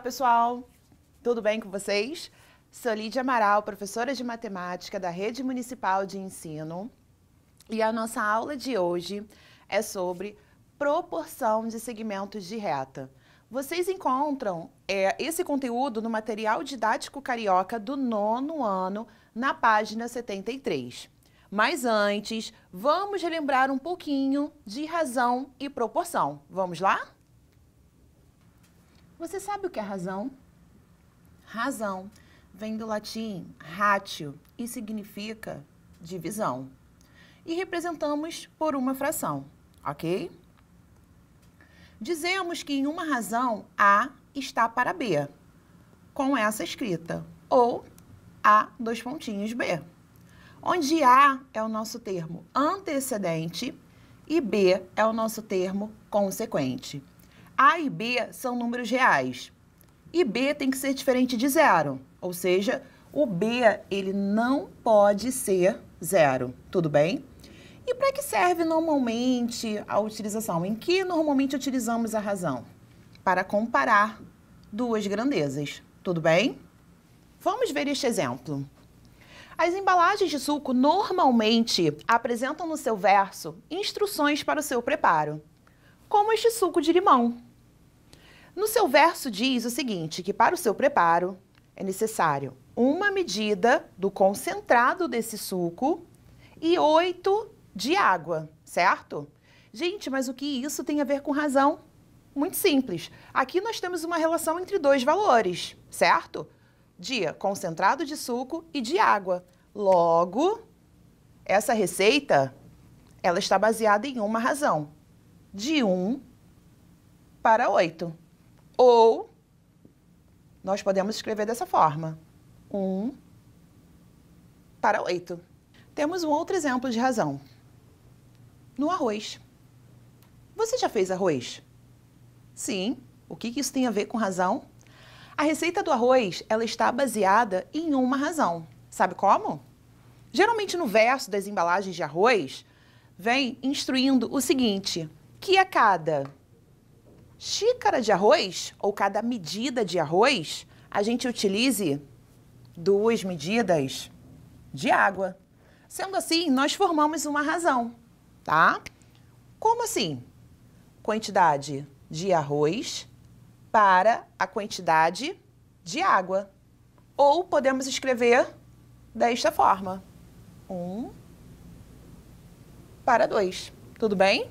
Olá, pessoal! Tudo bem com vocês? Sou Lídia Amaral, professora de matemática da Rede Municipal de Ensino, e a nossa aula de hoje é sobre proporção de segmentos de reta. Vocês encontram é, esse conteúdo no material didático carioca do nono ano, na página 73. Mas antes, vamos relembrar um pouquinho de razão e proporção. Vamos lá? Você sabe o que é razão? Razão vem do latim ratio e significa divisão. E representamos por uma fração, ok? Dizemos que em uma razão A está para B, com essa escrita, ou A dois pontinhos B, onde A é o nosso termo antecedente e B é o nosso termo consequente. A e B são números reais. E B tem que ser diferente de zero, ou seja, o B ele não pode ser zero, tudo bem? E para que serve normalmente a utilização? Em que normalmente utilizamos a razão? Para comparar duas grandezas, tudo bem? Vamos ver este exemplo. As embalagens de suco normalmente apresentam no seu verso instruções para o seu preparo, como este suco de limão. No seu verso diz o seguinte, que para o seu preparo é necessário uma medida do concentrado desse suco e oito de água, certo? Gente, mas o que isso tem a ver com razão? Muito simples. Aqui nós temos uma relação entre dois valores, certo? Dia concentrado de suco e de água. Logo, essa receita ela está baseada em uma razão, de 1 para 8. Ou nós podemos escrever dessa forma: 1 um para 8. Temos um outro exemplo de razão. No arroz. Você já fez arroz? Sim. O que isso tem a ver com razão? A receita do arroz, ela está baseada em uma razão. Sabe como? Geralmente no verso das embalagens de arroz, vem instruindo o seguinte, que a cada xícara de arroz ou cada medida de arroz, a gente utilize duas medidas de água. Sendo assim, nós formamos uma razão, tá? Como assim? Quantidade de arroz para a quantidade de água. Ou podemos escrever desta forma: um para dois Tudo bem?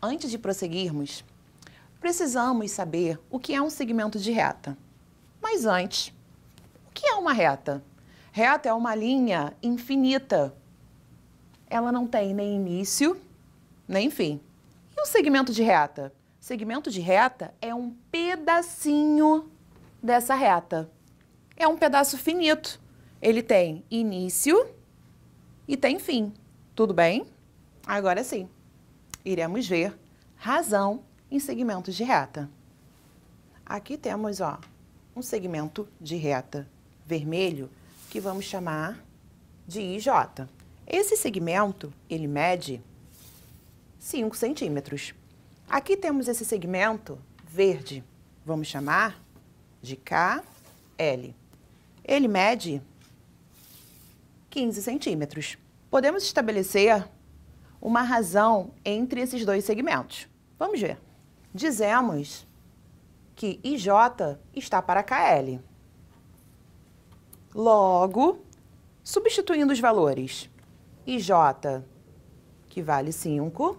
Antes de prosseguirmos, precisamos saber o que é um segmento de reta. Mas antes, o que é uma reta? Reta é uma linha infinita. Ela não tem nem início, nem fim. E o segmento de reta? segmento de reta é um pedacinho dessa reta. É um pedaço finito. Ele tem início e tem fim. Tudo bem? Agora sim, iremos ver razão em segmentos de reta. Aqui temos ó, um segmento de reta vermelho que vamos chamar de IJ. Esse segmento, ele mede 5 centímetros. Aqui temos esse segmento verde, vamos chamar de KL. Ele mede 15 centímetros. Podemos estabelecer uma razão entre esses dois segmentos. Vamos ver dizemos que IJ está para KL. Logo, substituindo os valores, IJ, que vale 5,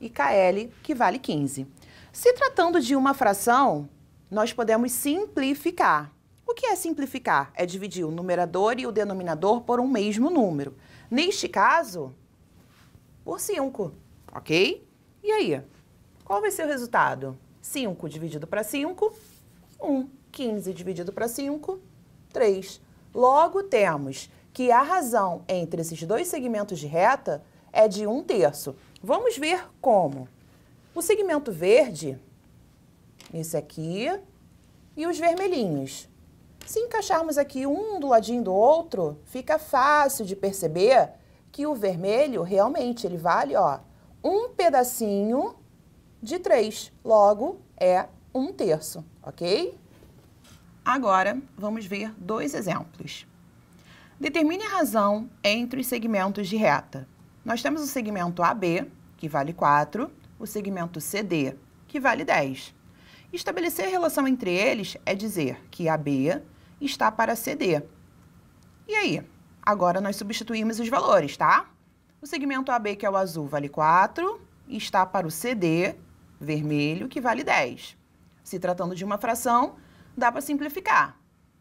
e KL, que vale 15. Se tratando de uma fração, nós podemos simplificar. O que é simplificar? É dividir o numerador e o denominador por um mesmo número. Neste caso, por 5, ok? E aí? Qual vai ser o resultado? 5 dividido para 5, 1. 15 dividido para 5, 3. Logo, temos que a razão entre esses dois segmentos de reta é de 1 terço. Vamos ver como. O segmento verde, esse aqui, e os vermelhinhos. Se encaixarmos aqui um do ladinho do outro, fica fácil de perceber que o vermelho realmente ele vale ó, um pedacinho de 3. Logo, é 1 terço, ok? Agora, vamos ver dois exemplos. Determine a razão entre os segmentos de reta. Nós temos o segmento AB, que vale 4, o segmento CD, que vale 10. Estabelecer a relação entre eles é dizer que AB está para CD. E aí? Agora nós substituímos os valores, tá? O segmento AB, que é o azul, vale 4, está para o CD, vermelho, que vale 10. Se tratando de uma fração, dá para simplificar.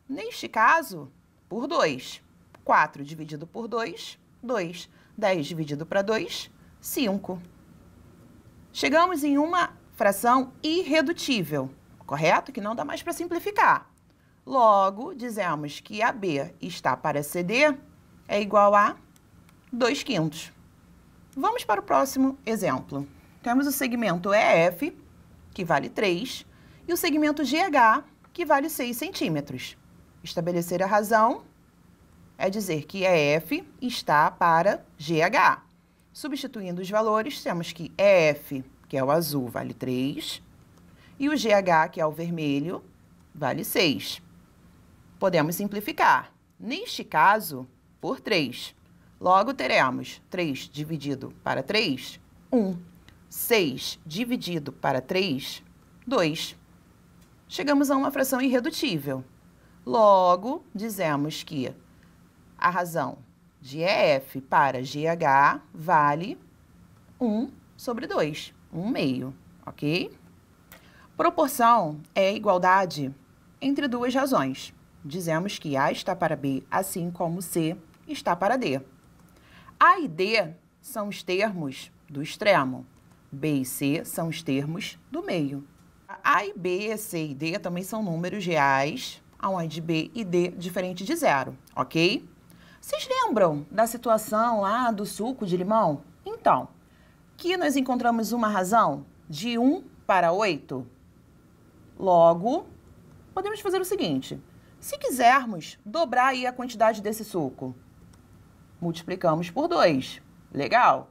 Neste caso, por 2. 4 dividido por 2, 2. 10 dividido para 2, 5. Chegamos em uma fração irredutível, correto? Que não dá mais para simplificar. Logo, dizemos que AB está para CD é igual a 2 quintos. Vamos para o próximo exemplo. Temos o segmento EF, que vale 3, e o segmento GH, que vale 6 centímetros. Estabelecer a razão é dizer que EF está para GH. Substituindo os valores, temos que EF, que é o azul, vale 3, e o GH, que é o vermelho, vale 6. Podemos simplificar. Neste caso, por 3. Logo, teremos 3 dividido para 3, 1. 6 dividido para 3, 2. Chegamos a uma fração irredutível. Logo, dizemos que a razão de EF para GH vale 1 sobre 2, 1 meio, ok? Proporção é igualdade entre duas razões. Dizemos que A está para B, assim como C está para D. A e D são os termos do extremo. B e C são os termos do meio. A e B, C e D também são números reais, onde B e D diferente de zero, ok? Vocês lembram da situação lá do suco de limão? Então, que nós encontramos uma razão de 1 para 8. Logo, podemos fazer o seguinte. Se quisermos dobrar aí a quantidade desse suco, multiplicamos por 2. Legal?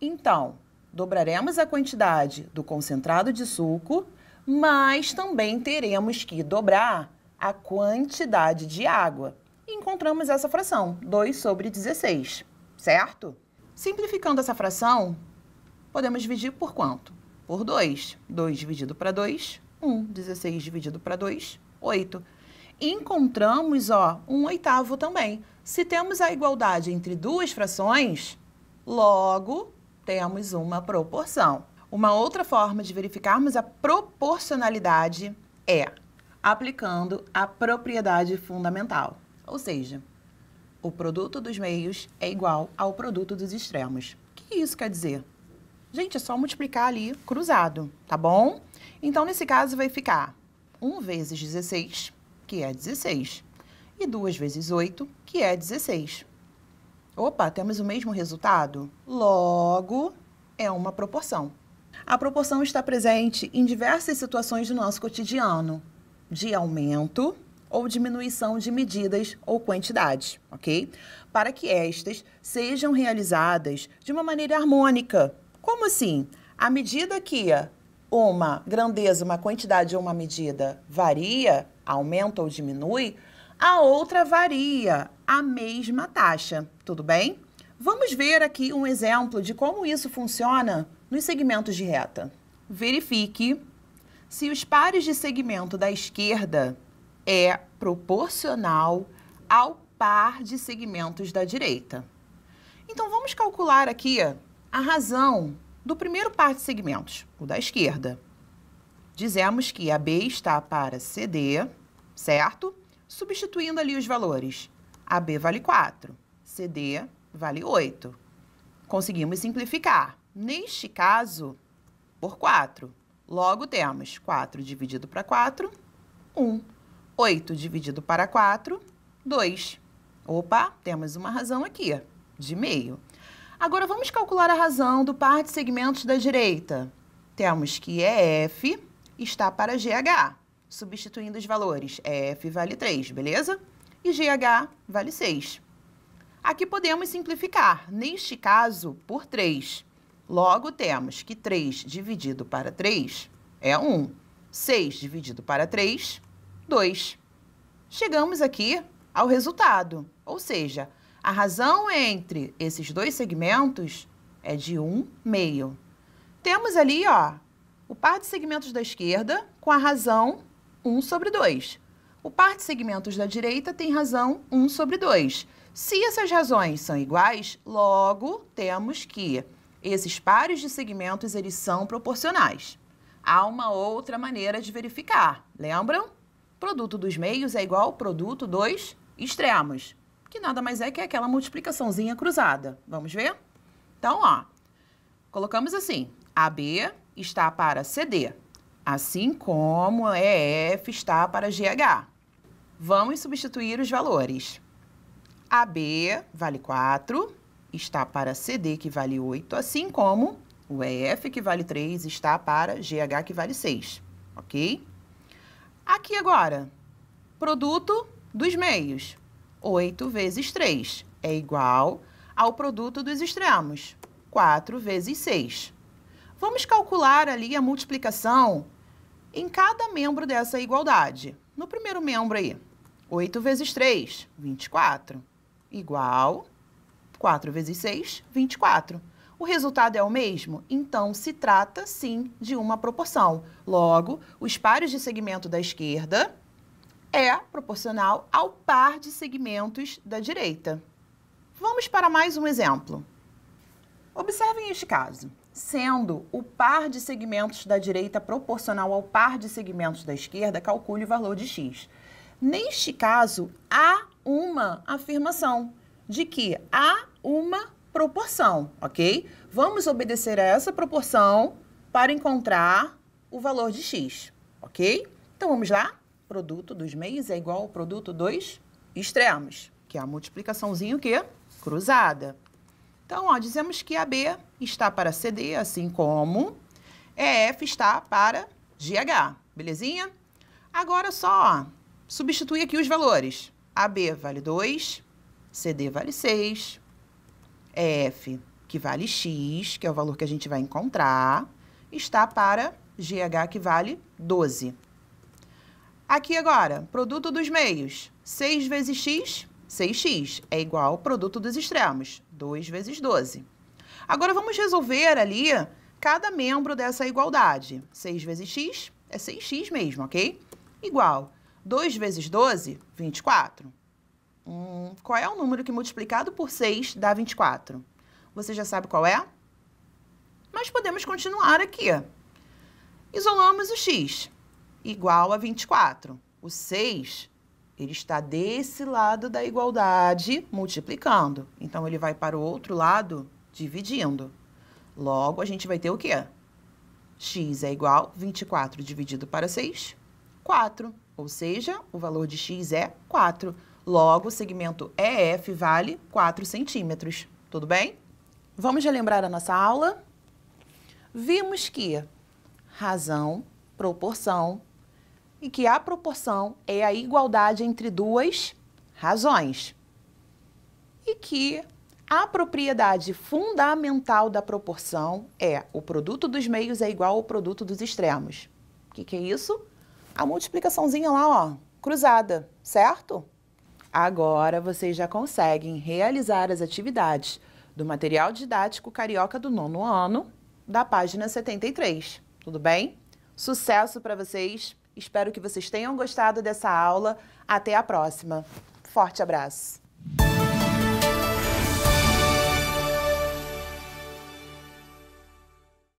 Então, dobraremos a quantidade do concentrado de suco, mas também teremos que dobrar a quantidade de água. encontramos essa fração, 2 sobre 16, certo? Simplificando essa fração, podemos dividir por quanto? Por 2. 2 dividido para 2, 1. 16 dividido para 2, 8. Encontramos, ó, um oitavo também. Se temos a igualdade entre duas frações, logo temos uma proporção. Uma outra forma de verificarmos a proporcionalidade é aplicando a propriedade fundamental, ou seja, o produto dos meios é igual ao produto dos extremos. O que isso quer dizer? Gente, é só multiplicar ali cruzado, tá bom? Então, nesse caso, vai ficar 1 vezes 16, que é 16, e 2 vezes 8, que é 16. Opa, temos o mesmo resultado? Logo, é uma proporção. A proporção está presente em diversas situações do nosso cotidiano, de aumento ou diminuição de medidas ou quantidades, ok? Para que estas sejam realizadas de uma maneira harmônica. Como assim? À medida que uma grandeza, uma quantidade ou uma medida varia, aumenta ou diminui, a outra varia a mesma taxa, tudo bem? Vamos ver aqui um exemplo de como isso funciona nos segmentos de reta. Verifique se os pares de segmento da esquerda é proporcional ao par de segmentos da direita. Então, vamos calcular aqui a razão do primeiro par de segmentos, o da esquerda. Dizemos que a B está para CD, certo? substituindo ali os valores. AB vale 4, CD vale 8. Conseguimos simplificar. Neste caso, por 4. Logo, temos 4 dividido para 4, 1. 8 dividido para 4, 2. Opa, temos uma razão aqui, de meio. Agora, vamos calcular a razão do par de segmentos da direita. Temos que EF está para GH substituindo os valores. F vale 3, beleza? E GH vale 6. Aqui podemos simplificar, neste caso, por 3. Logo, temos que 3 dividido para 3 é 1. 6 dividido para 3, 2. Chegamos aqui ao resultado, ou seja, a razão entre esses dois segmentos é de 1 meio. Temos ali ó, o par de segmentos da esquerda com a razão 1 sobre 2. O par de segmentos da direita tem razão 1 sobre 2. Se essas razões são iguais, logo temos que esses pares de segmentos eles são proporcionais. Há uma outra maneira de verificar, lembram? Produto dos meios é igual ao produto dos extremos, que nada mais é que aquela multiplicaçãozinha cruzada. Vamos ver? Então, ó, colocamos assim, AB está para CD assim como EF está para GH. Vamos substituir os valores. AB vale 4, está para CD, que vale 8, assim como o EF, que vale 3, está para GH, que vale 6, ok? Aqui agora, produto dos meios. 8 vezes 3 é igual ao produto dos extremos, 4 vezes 6. Vamos calcular ali a multiplicação em cada membro dessa igualdade. No primeiro membro aí, 8 vezes 3, 24, igual 4 vezes 6, 24. O resultado é o mesmo? Então, se trata, sim, de uma proporção. Logo, os pares de segmento da esquerda é proporcional ao par de segmentos da direita. Vamos para mais um exemplo. Observem este caso sendo o par de segmentos da direita proporcional ao par de segmentos da esquerda, calcule o valor de x. Neste caso, há uma afirmação de que há uma proporção, ok? Vamos obedecer a essa proporção para encontrar o valor de x, ok? Então vamos lá? Produto dos meios é igual ao produto dos extremos, que é a multiplicaçãozinho o quê? Cruzada. Então, ó, dizemos que AB está para CD, assim como EF está para GH, belezinha? Agora só ó, substituir aqui os valores. AB vale 2, CD vale 6, EF, que vale X, que é o valor que a gente vai encontrar, está para GH, que vale 12. Aqui agora, produto dos meios. 6 vezes X, 6x é igual ao produto dos extremos, 2 vezes 12. Agora vamos resolver ali cada membro dessa igualdade. 6 vezes x é 6x mesmo, ok? Igual 2 vezes 12, 24. Hum, qual é o número que multiplicado por 6 dá 24? Você já sabe qual é? Mas podemos continuar aqui. Isolamos o x, igual a 24. O 6 ele está desse lado da igualdade multiplicando. Então, ele vai para o outro lado dividindo. Logo, a gente vai ter o quê? x é igual 24 dividido para 6, 4. Ou seja, o valor de x é 4. Logo, o segmento EF vale 4 centímetros. Tudo bem? Vamos relembrar a nossa aula? Vimos que razão, proporção, e que a proporção é a igualdade entre duas razões. E que a propriedade fundamental da proporção é o produto dos meios é igual ao produto dos extremos. O que, que, é isso? A multiplicaçãozinha lá, ó, cruzada, certo? Agora vocês já conseguem realizar as atividades do material didático carioca do nono ano, da página 73. Tudo bem? Sucesso para vocês! Espero que vocês tenham gostado dessa aula. Até a próxima. Forte abraço.